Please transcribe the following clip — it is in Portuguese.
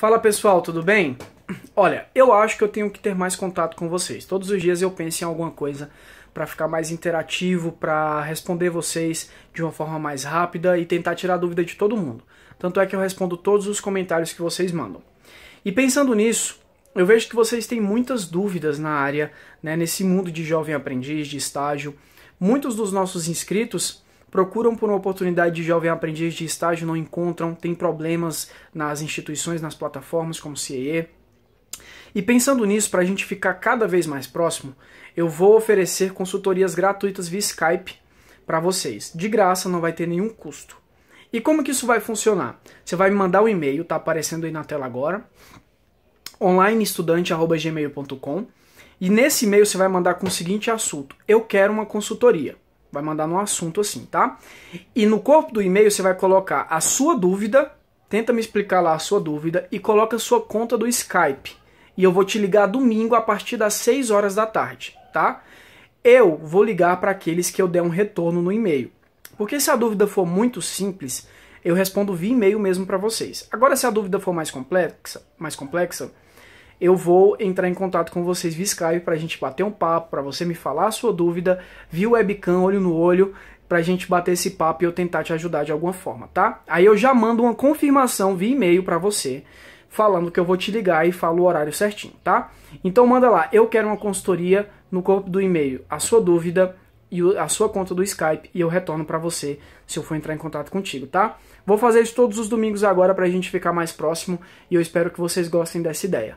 Fala pessoal, tudo bem? Olha, eu acho que eu tenho que ter mais contato com vocês. Todos os dias eu penso em alguma coisa para ficar mais interativo, para responder vocês de uma forma mais rápida e tentar tirar dúvida de todo mundo. Tanto é que eu respondo todos os comentários que vocês mandam. E pensando nisso, eu vejo que vocês têm muitas dúvidas na área, né, nesse mundo de jovem aprendiz, de estágio. Muitos dos nossos inscritos procuram por uma oportunidade de jovem aprendiz de estágio, não encontram, tem problemas nas instituições, nas plataformas como o CIE. E pensando nisso, para a gente ficar cada vez mais próximo, eu vou oferecer consultorias gratuitas via Skype para vocês. De graça, não vai ter nenhum custo. E como que isso vai funcionar? Você vai me mandar um e-mail, tá aparecendo aí na tela agora, onlineestudante.gmail.com, e nesse e-mail você vai mandar com o seguinte assunto: Eu quero uma consultoria. Vai mandar no assunto assim, tá? E no corpo do e-mail você vai colocar a sua dúvida, tenta me explicar lá a sua dúvida e coloca a sua conta do Skype. E eu vou te ligar domingo a partir das 6 horas da tarde, tá? Eu vou ligar para aqueles que eu der um retorno no e-mail. Porque se a dúvida for muito simples, eu respondo via e-mail mesmo para vocês. Agora se a dúvida for mais complexa, mais complexa, eu vou entrar em contato com vocês via Skype para a gente bater um papo, para você me falar a sua dúvida, via webcam, olho no olho, para a gente bater esse papo e eu tentar te ajudar de alguma forma, tá? Aí eu já mando uma confirmação via e-mail para você, falando que eu vou te ligar e falo o horário certinho, tá? Então manda lá, eu quero uma consultoria no corpo do e-mail, a sua dúvida e a sua conta do Skype e eu retorno para você se eu for entrar em contato contigo, tá? Vou fazer isso todos os domingos agora para a gente ficar mais próximo e eu espero que vocês gostem dessa ideia.